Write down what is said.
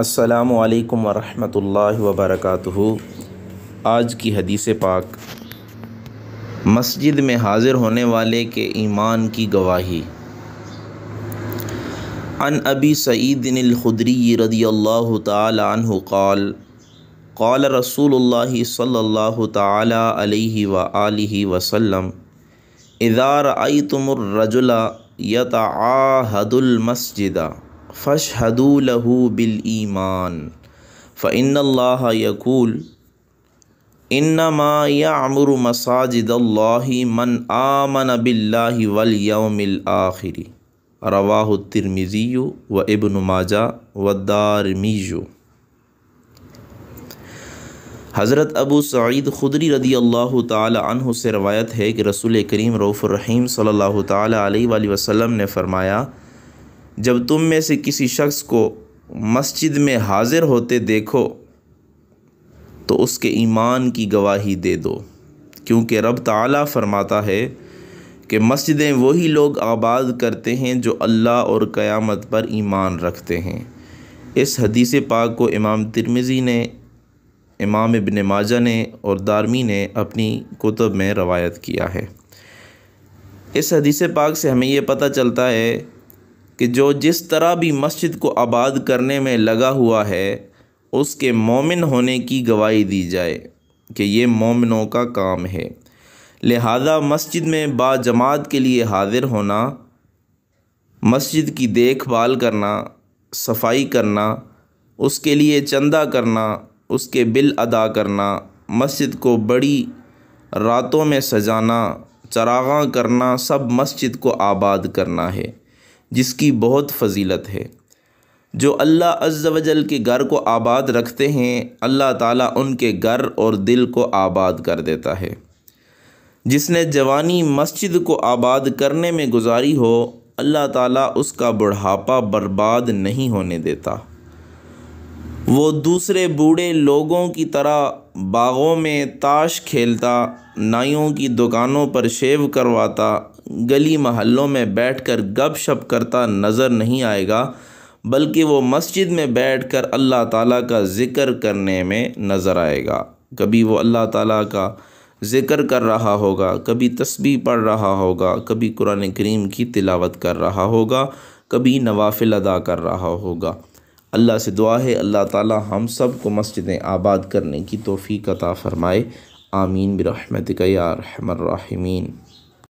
असलकम वरहमल वबरक आज की हदीस पाक मस्जिद में हाज़िर होने वाले के ईमान की गवाही अन अबी सईदिनखुदरी रदी अल्लाह तहु कौल रसूल सल्ला तलि वसम वसलम इदार आई तुमरजुल यत आदुलमसजिदा फ़श हदूलहू बिल ईमान फ़िन यकूल इन्नमायामर मसाजिद मन आमन बिल्लाहि वल यौमिल आखिरी रवाह तिरमिज़ी व इब्न माजा व दारमीजो हज़रत अबू सईद खुदरी रदी अल्लाह तह से रवायत है कि रसूल करीम रऊफ़ुररहीम सल्लल्लाहु अलैहि वसल्लम ने फ़रमाया जब तुम में से किसी शख्स को मस्जिद में हाज़िर होते देखो तो उसके ईमान की गवाही दे दो क्योंकि रब ताला फरमाता है कि मस्जिदें वही लोग आबाद करते हैं जो अल्लाह और क़यामत पर ईमान रखते हैं इस हदीस पाक को इमाम तिरमिज़ी ने इमाम इबन माजा ने और दारमी ने अपनी कुतब में रवायत किया है इस हदीस पाक से हमें ये पता चलता है कि जो जिस तरह भी मस्जिद को आबाद करने में लगा हुआ है उसके मोमिन होने की गवाही दी जाए कि ये मोमिनों का काम है लिहाजा मस्जिद में बाजमात के लिए हाजिर होना मस्जिद की देखभाल करना सफाई करना उसके लिए चंदा करना उसके बिल अदा करना मस्जिद को बड़ी रातों में सजाना चरागा करना सब मस्जिद को आबाद करना है जिसकी बहुत फजीलत है जो अल्लाह अज़्ज़ वजल के घर को आबाद रखते हैं अल्लाह ताला उनके घर और दिल को आबाद कर देता है जिसने जवानी मस्जिद को आबाद करने में गुजारी हो अल्लाह ताला उसका बुढ़ापा बर्बाद नहीं होने देता वो दूसरे बूढ़े लोगों की तरह बागों में ताश खेलता नाइयों की दुकानों पर शेव करवाता गली महल्लों में बैठकर गपशप करता नज़र नहीं आएगा बल्कि वो मस्जिद में बैठकर अल्लाह ताला का ज़िक्र करने में नज़र आएगा कभी वो अल्लाह ताला का ज़िक्र कर रहा होगा कभी तस्बी पढ़ रहा होगा कभी कुरान करीम की तिलावत कर रहा होगा कभी नवाफिल अदा कर रहा होगा अल्लाह से दुआ है अल्लाह ताला हम सब को मस्जिदें आबाद करने की तोफ़ी कता फ़रमाए आमीन बरहमत या रहमीन